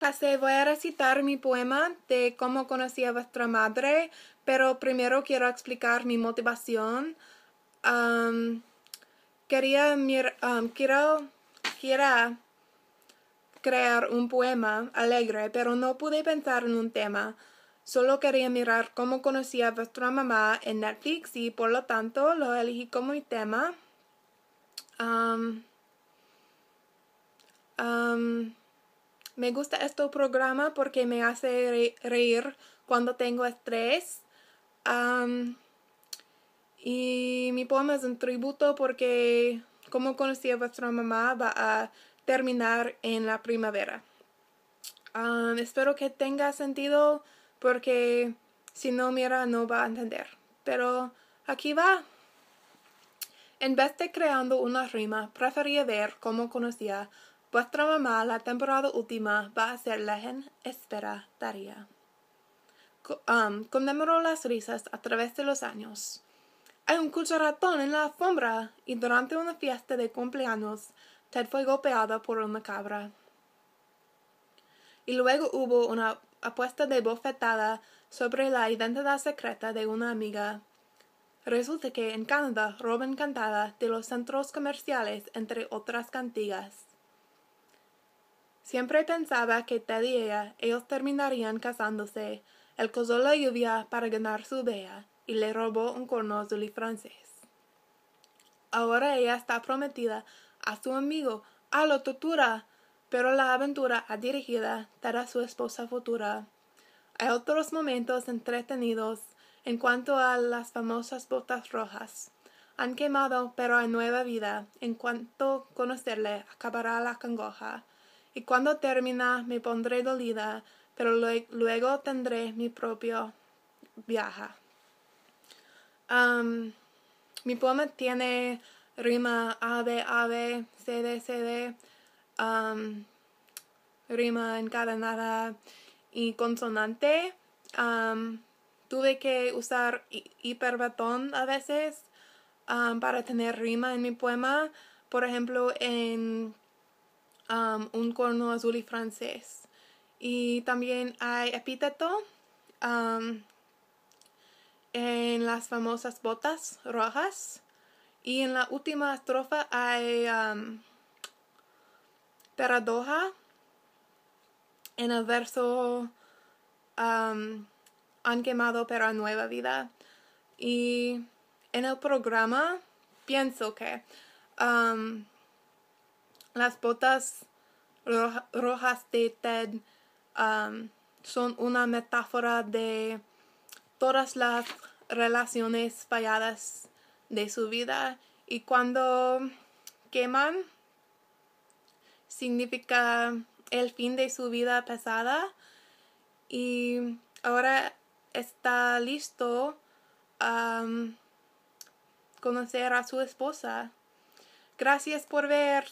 Pasé, voy a recitar mi poema de cómo conocí a vuestra madre, pero primero quiero explicar mi motivación. quería, mirar, quiero, quiero crear un poema alegre, pero no pude pensar en un tema. Solo quería mirar cómo conocí a vuestra mamá en Netflix y por lo tanto lo elegí como mi tema. Me gusta este programa porque me hace reír cuando tengo estrés. y mi poema es un tributo porque como conocí a vuestra mamá va a terminar en la primavera. espero que tenga sentido porque si no mira no va a entender. Pero aquí va. En vez de creando una rima, prefería ver cómo conocía Vuestra mamá la temporada última va a ser lejen espera, Um, conmemoró las risas a través de los años. Hay un cucharatón en la alfombra y durante una fiesta de cumpleaños Ted fue golpeada por una cabra. Y luego hubo una apuesta de bofetada sobre la identidad secreta de una amiga. Resulta que en Canadá roban cantada de los centros comerciales entre otras cantigas. Siempre pensaba que tal día ellos terminarían casándose. Él cosó la lluvia para ganar su vea y le robó un corno azul francés. Ahora ella está prometida a su amigo, a lo tortura, pero la aventura ha dirigida a su esposa futura. Hay otros momentos entretenidos en cuanto a las famosas botas rojas. Han quemado, pero hay nueva vida. En cuanto conocerle, acabará la cangoja y cuando termina me pondré dolida, pero luego tendré mi propio viaje. mi poema tiene rima ave, ave, cd, cd, um, rima encadenada y consonante. tuve que usar hiperbatón a veces para tener rima en mi poema. Por ejemplo, en Um, un corno azul y francés. Y también hay epíteto um, en las famosas botas rojas. Y en la última estrofa hay paradoja um, en el verso han quemado para nueva vida. Y en el programa pienso que las botas rojas de Ted um, son una metáfora de todas las relaciones falladas de su vida y cuando queman significa el fin de su vida pasada y ahora está listo a um, conocer a su esposa. Gracias por ver.